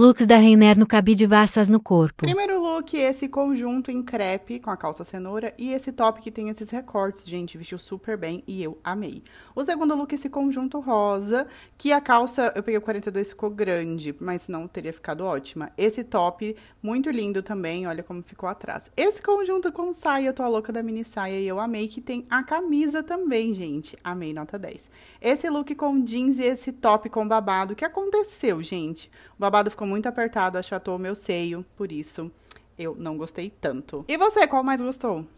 Looks da Reiner no cabide vassas no corpo. Primeiro look, esse conjunto em crepe com a calça cenoura e esse top que tem esses recortes, gente, vestiu super bem e eu amei. O segundo look, esse conjunto rosa, que a calça, eu peguei o 42, ficou grande, mas não teria ficado ótima. Esse top, muito lindo também, olha como ficou atrás. Esse conjunto com saia, eu tô a louca da mini saia e eu amei, que tem a camisa também, gente. Amei, nota 10. Esse look com jeans e esse top com babado, o que aconteceu, gente? O babado ficou muito apertado, achatou o meu seio, por isso eu não gostei tanto. E você, qual mais gostou?